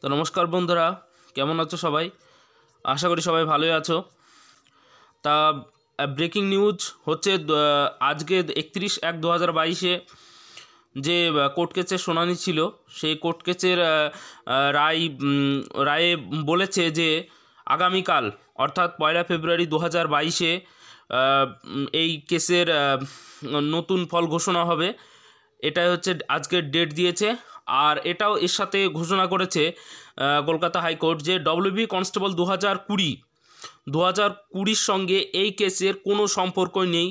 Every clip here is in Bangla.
তো নমস্কার বন্ধুরা কেমন আছো সবাই আশা করি সবাই ভালোই আছো তা ব্রেকিং নিউজ হচ্ছে আজকে একত্রিশ এক দু হাজার বাইশে যে কোর্ট কেসের শুনানি ছিল সেই কোর্ট কেসের রায় রায়ে বলেছে যে আগামীকাল অর্থাৎ পয়লা ফেব্রুয়ারি দু হাজার বাইশে এই কেসের নতুন ফল ঘোষণা হবে এটাই হচ্ছে আজকের ডেট দিয়েছে আর এটাও এর সাথে ঘোষণা করেছে কলকাতা হাইকোর্ট যে ডব্লিউবি কনস্টেবল দু হাজার কুড়ি দু হাজার কুড়ির সঙ্গে এই কেসের কোনো সম্পর্ক নেই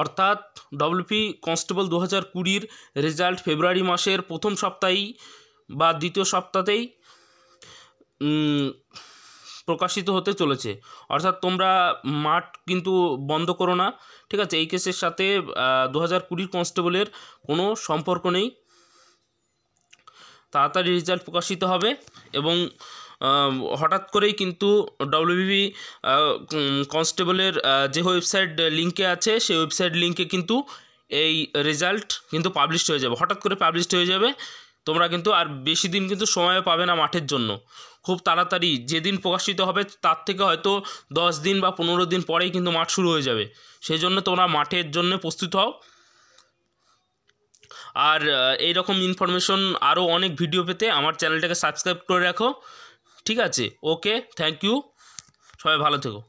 অর্থাৎ ডব্লিউপি কনস্টেবল দু হাজার কুড়ির রেজাল্ট ফেব্রুয়ারি মাসের প্রথম সপ্তাহেই বা দ্বিতীয় সপ্তাহতেই প্রকাশিত হতে চলেছে অর্থাৎ তোমরা মাঠ কিন্তু বন্ধ করো না ঠিক আছে এই কেসের সাথে দু হাজার কুড়ির কনস্টেবলের কোনো সম্পর্ক নেই তাড়াতাড়ি রেজাল্ট প্রকাশিত হবে এবং হঠাৎ করেই কিন্তু ডব্লিউবিবি কনস্টেবলের যে ওয়েবসাইট লিঙ্কে আছে সেই ওয়েবসাইট লিঙ্কে কিন্তু এই রেজাল্ট কিন্তু পাবলিশড হয়ে যাবে হঠাৎ করে পাবলিশ হয়ে যাবে তোমরা কিন্তু আর বেশি দিন কিন্তু সময় পাবে না মাঠের জন্য খুব তাড়াতাড়ি যেদিন প্রকাশিত হবে তার থেকে হয়তো দশ দিন বা পনেরো দিন পরেই কিন্তু মাঠ শুরু হয়ে যাবে সেই জন্য তোমরা মাঠের জন্য প্রস্তুত হও আর এই রকম ইনফরমেশন আরও অনেক ভিডিও পেতে আমার চ্যানেলটাকে সাবস্ক্রাইব করে রাখো ঠিক আছে ওকে থ্যাংক ইউ সবাই ভালো থেকো